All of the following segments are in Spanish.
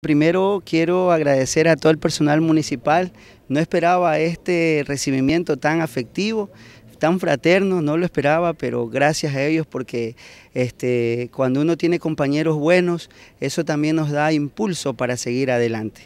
Primero quiero agradecer a todo el personal municipal, no esperaba este recibimiento tan afectivo, tan fraterno, no lo esperaba, pero gracias a ellos porque este, cuando uno tiene compañeros buenos, eso también nos da impulso para seguir adelante.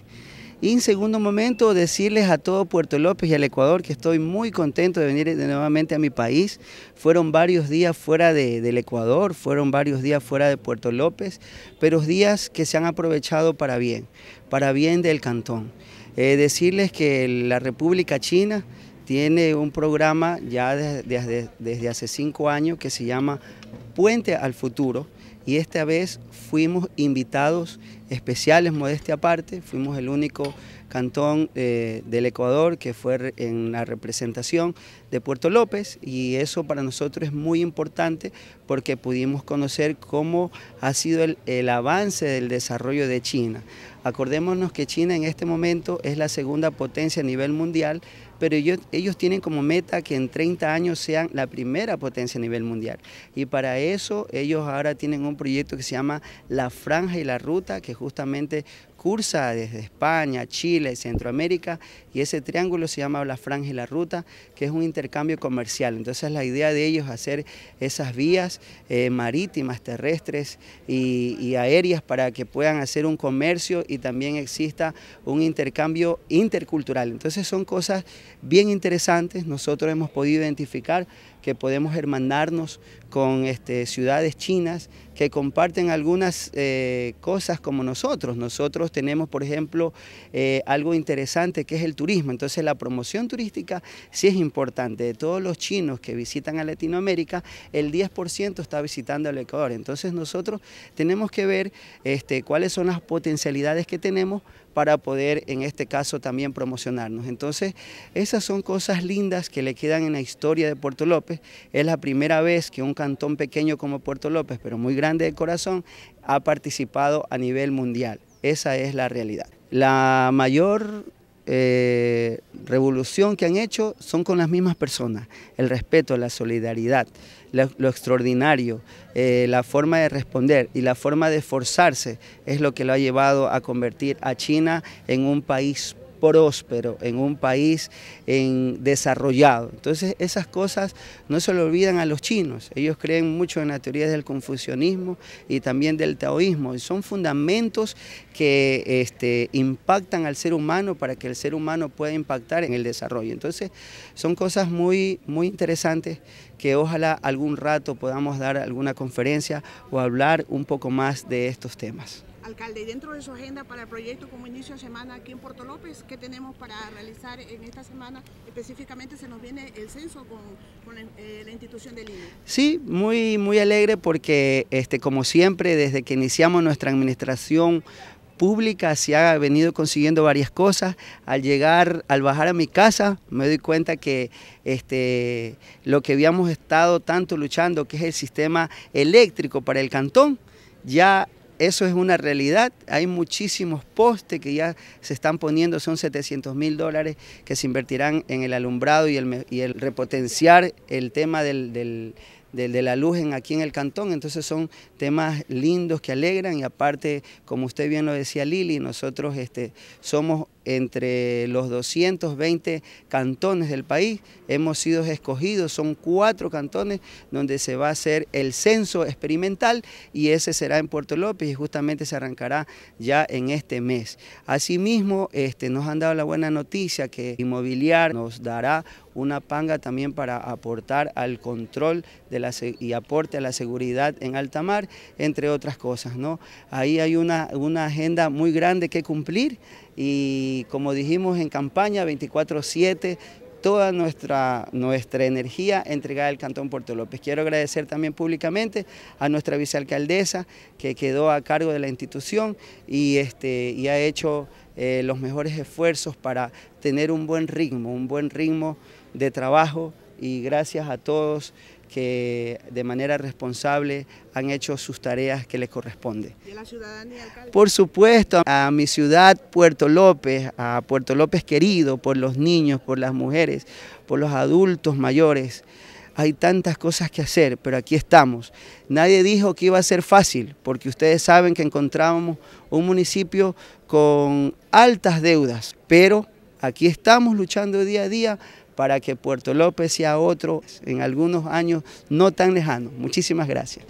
Y en segundo momento, decirles a todo Puerto López y al Ecuador que estoy muy contento de venir nuevamente a mi país. Fueron varios días fuera de, del Ecuador, fueron varios días fuera de Puerto López, pero días que se han aprovechado para bien, para bien del cantón. Eh, decirles que la República China tiene un programa ya desde hace cinco años que se llama Puente al Futuro, y esta vez fuimos invitados especiales, modestia aparte, fuimos el único cantón eh, del Ecuador que fue en la representación de Puerto López y eso para nosotros es muy importante porque pudimos conocer cómo ha sido el, avance del desarrollo de China. Acordémonos que China en este momento es la segunda potencia a nivel mundial, pero ellos, tienen como meta que en 30 años sean la primera potencia a nivel mundial. Y para eso ellos ahora tienen un un proyecto que se llama La Franja y la Ruta, que justamente cursa desde España, Chile, Centroamérica, y ese triángulo se llama La Franja y la Ruta, que es un intercambio comercial. Entonces la idea de ellos es hacer esas vías eh, marítimas, terrestres y, aéreas para que puedan hacer un comercio y también exista un intercambio intercultural. Entonces son cosas bien interesantes, nosotros hemos podido identificar que podemos hermanarnos con este, ciudades chinas, que comparten algunas eh, cosas como nosotros. Nosotros tenemos, por ejemplo, eh, algo interesante que es el turismo. Entonces la promoción turística sí es importante. De todos los chinos que visitan a Latinoamérica, el 10% está visitando el Ecuador. Entonces nosotros tenemos que ver este, cuáles son las potencialidades que tenemos para poder en este caso también promocionarnos. Entonces, esas son cosas lindas que le quedan en la historia de Puerto López. Es la primera vez que un cantón pequeño como Puerto López, pero muy grande de corazón, ha participado a nivel mundial. Esa es la realidad. La mayor eh, revolución que han hecho son con las mismas personas. El respeto, la solidaridad, lo, extraordinario, eh, la forma de responder y la forma de esforzarse es lo que lo ha llevado a convertir a China en un país próspero, en un país en desarrollado. Entonces esas cosas no se le olvidan a los chinos. Ellos creen mucho en la teoría del confucianismo y también del taoísmo. Y son fundamentos que este, impactan al ser humano para que el ser humano pueda impactar en el desarrollo. Entonces son cosas muy, muy interesantes que ojalá algún rato podamos dar alguna conferencia o hablar un poco más de estos temas. Alcalde, dentro de su agenda para el proyecto como inicio de semana aquí en Puerto López, ¿qué tenemos para realizar en esta semana? Específicamente se nos viene el censo con, eh, la institución del INE. Sí, muy, muy alegre porque este, como siempre, desde que iniciamos nuestra administración pública, se ha venido consiguiendo varias cosas. Al llegar, al bajar a mi casa, me doy cuenta que este, lo que habíamos estado tanto luchando, que es el sistema eléctrico para el cantón, ya eso es una realidad. Hay muchísimos postes que ya se están poniendo, son 700 mil dólares que se invertirán en el alumbrado y el, repotenciar el tema de la luz en, aquí en el cantón. Entonces son temas lindos que alegran y aparte, como usted bien lo decía Lili, nosotros este, somos entre los 220 cantones del país. Hemos sido escogidos, son cuatro cantones donde se va a hacer el censo experimental y ese será en Puerto López y justamente se arrancará ya en este mes. Asimismo, este, nos han dado la buena noticia que Inmobiliar nos dará una panga también para aportar al control de la, y aporte a la seguridad en alta mar, entre otras cosas. ¿no? Ahí hay una, una agenda muy grande que cumplir y y como dijimos en campaña 24-7, toda nuestra, nuestra energía entregada al Cantón Puerto López. Quiero agradecer también públicamente a nuestra vicealcaldesa que quedó a cargo de la institución y, este, y ha hecho eh, los mejores esfuerzos para tener un buen ritmo, un buen ritmo de trabajo y gracias a todos que de manera responsable han hecho sus tareas que les corresponde. Por supuesto, a mi ciudad Puerto López, a Puerto López querido por los niños, por las mujeres, por los adultos mayores. Hay tantas cosas que hacer, pero aquí estamos. Nadie dijo que iba a ser fácil, porque ustedes saben que encontrábamos un municipio con altas deudas, pero aquí estamos luchando día a día para que Puerto López sea otro en algunos años no tan lejano. Muchísimas gracias.